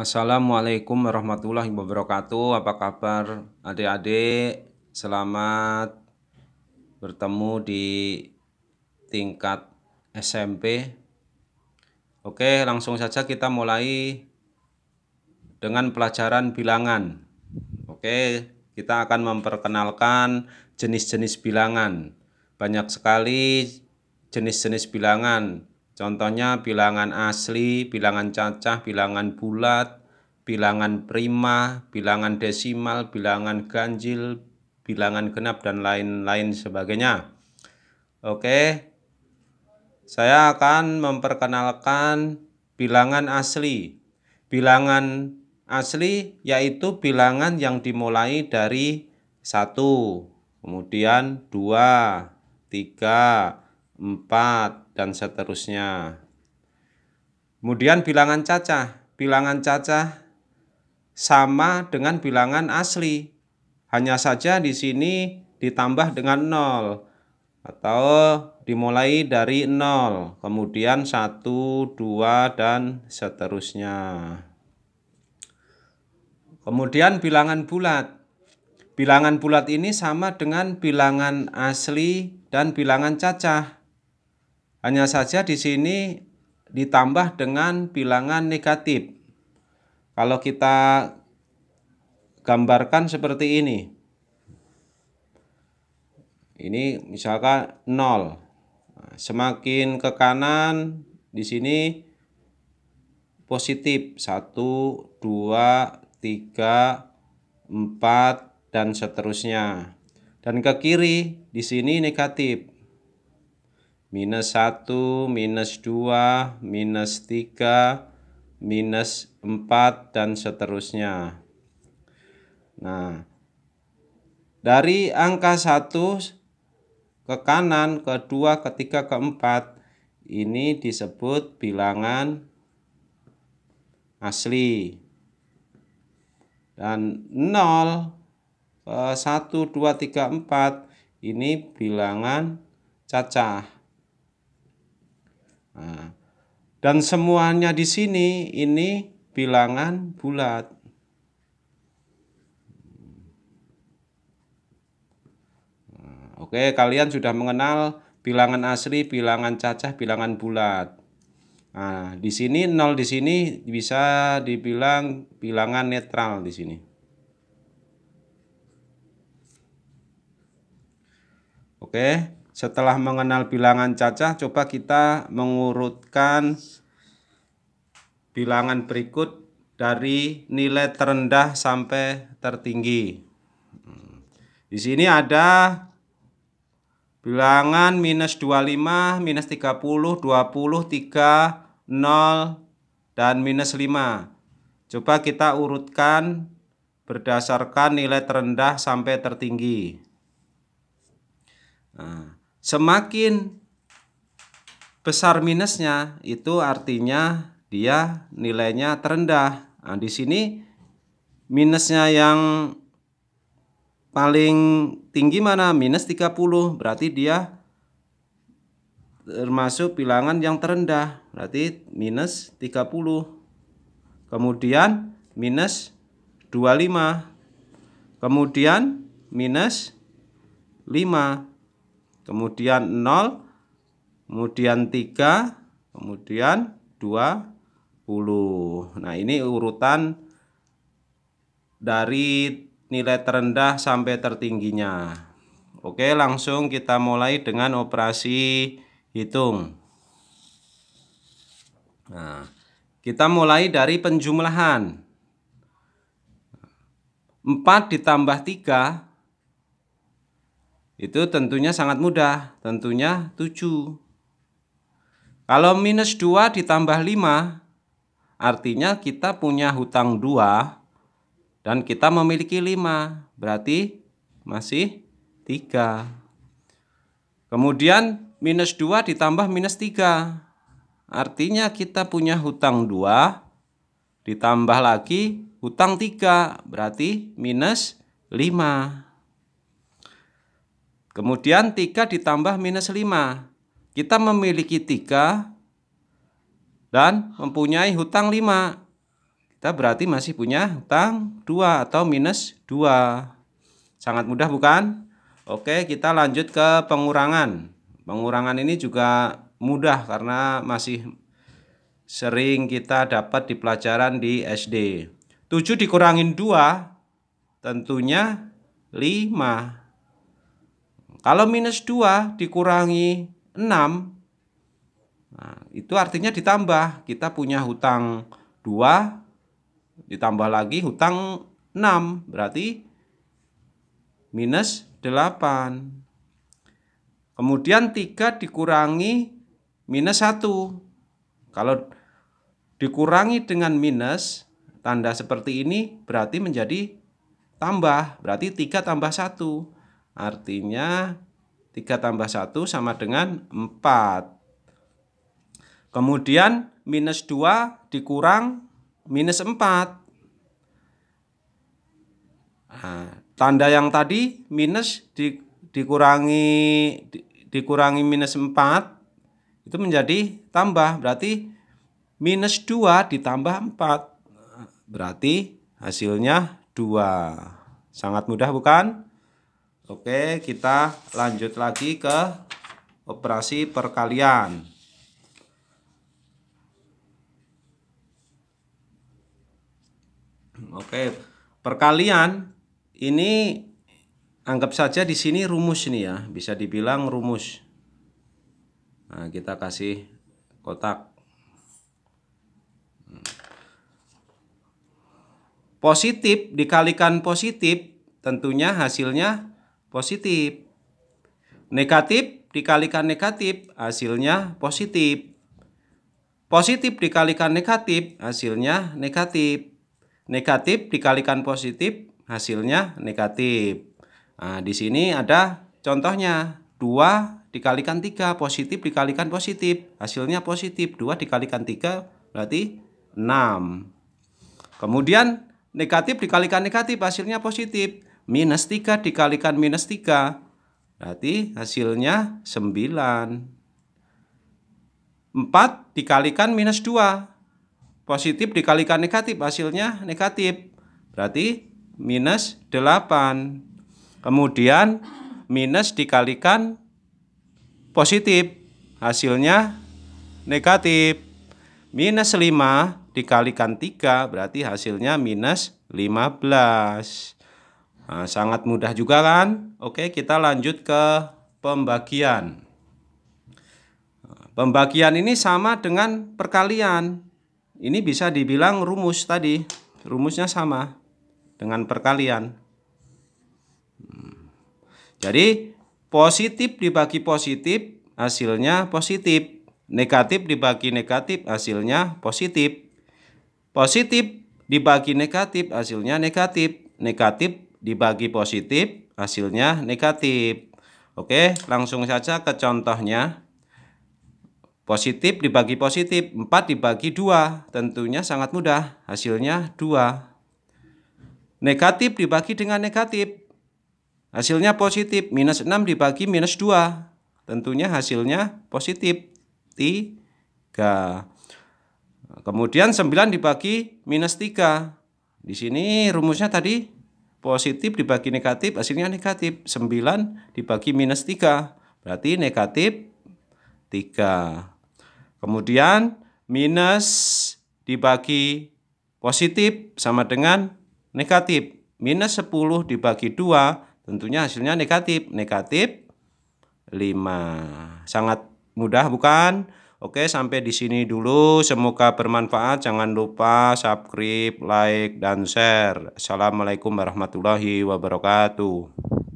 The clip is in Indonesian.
Assalamualaikum warahmatullahi wabarakatuh. Apa kabar adik-adik? Selamat bertemu di tingkat SMP. Oke, langsung saja kita mulai dengan pelajaran bilangan. Oke, kita akan memperkenalkan jenis-jenis bilangan. Banyak sekali jenis-jenis bilangan Contohnya bilangan asli, bilangan cacah, bilangan bulat, bilangan prima, bilangan desimal, bilangan ganjil, bilangan genap, dan lain-lain sebagainya. Oke, saya akan memperkenalkan bilangan asli. Bilangan asli yaitu bilangan yang dimulai dari satu, kemudian 2, 3, 4, dan seterusnya. Kemudian bilangan cacah. Bilangan cacah sama dengan bilangan asli. Hanya saja di sini ditambah dengan 0 atau dimulai dari 0, kemudian 1, 2 dan seterusnya. Kemudian bilangan bulat. Bilangan bulat ini sama dengan bilangan asli dan bilangan cacah. Hanya saja di sini ditambah dengan bilangan negatif. Kalau kita gambarkan seperti ini. Ini misalkan 0. Nah, semakin ke kanan di sini positif 1 2 3 4 dan seterusnya. Dan ke kiri di sini negatif minus 1, minus 2, minus 3, minus 4, dan seterusnya. Nah, dari angka 1 ke kanan, ke 2, ke 3, ke 4, ini disebut bilangan asli. Dan 0 ke 1, 2, 3, 4, ini bilangan cacah. Nah. dan semuanya di sini ini bilangan bulat. Nah, oke, kalian sudah mengenal bilangan asli, bilangan cacah, bilangan bulat. Nah, di sini nol di sini bisa dibilang bilangan netral di sini. Oke. Setelah mengenal bilangan cacah, coba kita mengurutkan bilangan berikut dari nilai terendah sampai tertinggi. Di sini ada bilangan minus 25, minus 30, 20, 3, 0, dan minus 5. Coba kita urutkan berdasarkan nilai terendah sampai tertinggi. Nah, Semakin besar minusnya itu artinya dia nilainya terendah. Nah, di sini minusnya yang paling tinggi mana? Minus 30. Berarti dia termasuk bilangan yang terendah. Berarti minus 30. Kemudian minus 25. Kemudian minus 5 kemudian 0, kemudian 3, kemudian 20. Nah, ini urutan dari nilai terendah sampai tertingginya. Oke, langsung kita mulai dengan operasi hitung. Nah, kita mulai dari penjumlahan. 4 ditambah 3 itu tentunya sangat mudah, tentunya 7. Kalau minus 2 ditambah 5, artinya kita punya hutang 2 dan kita memiliki 5, berarti masih 3. Kemudian minus 2 ditambah minus 3, artinya kita punya hutang 2 ditambah lagi hutang 3, berarti minus 5. Kemudian 3 ditambah minus 5. Kita memiliki 3 dan mempunyai hutang 5. Kita berarti masih punya hutang 2 atau minus 2. Sangat mudah bukan? Oke, kita lanjut ke pengurangan. Pengurangan ini juga mudah karena masih sering kita dapat di pelajaran di SD. 7 dikurangin 2 tentunya 5. Kalau minus 2 dikurangi 6, nah, itu artinya ditambah. Kita punya hutang 2, ditambah lagi hutang 6, berarti minus 8. Kemudian 3 dikurangi minus 1. Kalau dikurangi dengan minus, tanda seperti ini berarti menjadi tambah. Berarti 3 tambah 1. Artinya 3 tambah 1 sama dengan 4. Kemudian minus 2 dikurang minus 4. Nah, tanda yang tadi minus di, dikurangi di, dikurangi minus 4 itu menjadi tambah. Berarti minus 2 ditambah 4. Nah, berarti hasilnya 2. Sangat mudah bukan? Oke, kita lanjut lagi ke operasi perkalian. Oke, perkalian ini anggap saja di sini rumus nih ya, bisa dibilang rumus. Nah, kita kasih kotak. Positif dikalikan positif, tentunya hasilnya positif. Negatif dikalikan negatif hasilnya positif. Positif dikalikan negatif hasilnya negatif. Negatif dikalikan positif hasilnya negatif. Nah, di sini ada contohnya 2 dikalikan 3 positif dikalikan positif hasilnya positif 2 dikalikan 3 berarti 6. Kemudian negatif dikalikan negatif hasilnya positif minus 3 dikalikan minus 3. Berarti hasilnya 9. 4 dikalikan minus 2. Positif dikalikan negatif, hasilnya negatif. Berarti minus 8. Kemudian minus dikalikan positif, hasilnya negatif. Minus 5 dikalikan 3 berarti hasilnya minus 15. Nah, sangat mudah juga kan? Oke, kita lanjut ke pembagian. Pembagian ini sama dengan perkalian. Ini bisa dibilang rumus tadi. Rumusnya sama dengan perkalian. Hmm. Jadi positif dibagi positif hasilnya positif. Negatif dibagi negatif hasilnya positif. Positif dibagi negatif hasilnya negatif. Negatif dibagi positif, hasilnya negatif. Oke, langsung saja ke contohnya. Positif dibagi positif, 4 dibagi 2, tentunya sangat mudah, hasilnya 2. Negatif dibagi dengan negatif, hasilnya positif, minus 6 dibagi minus 2, tentunya hasilnya positif, 3. Kemudian 9 dibagi minus 3, di sini rumusnya tadi positif dibagi negatif hasilnya negatif 9 dibagi minus 3 berarti negatif 3 kemudian minus dibagi positif sama dengan negatif minus 10 dibagi 2 tentunya hasilnya negatif negatif 5 sangat mudah bukan Oke, sampai di sini dulu. Semoga bermanfaat. Jangan lupa subscribe, like, dan share. Assalamualaikum warahmatullahi wabarakatuh.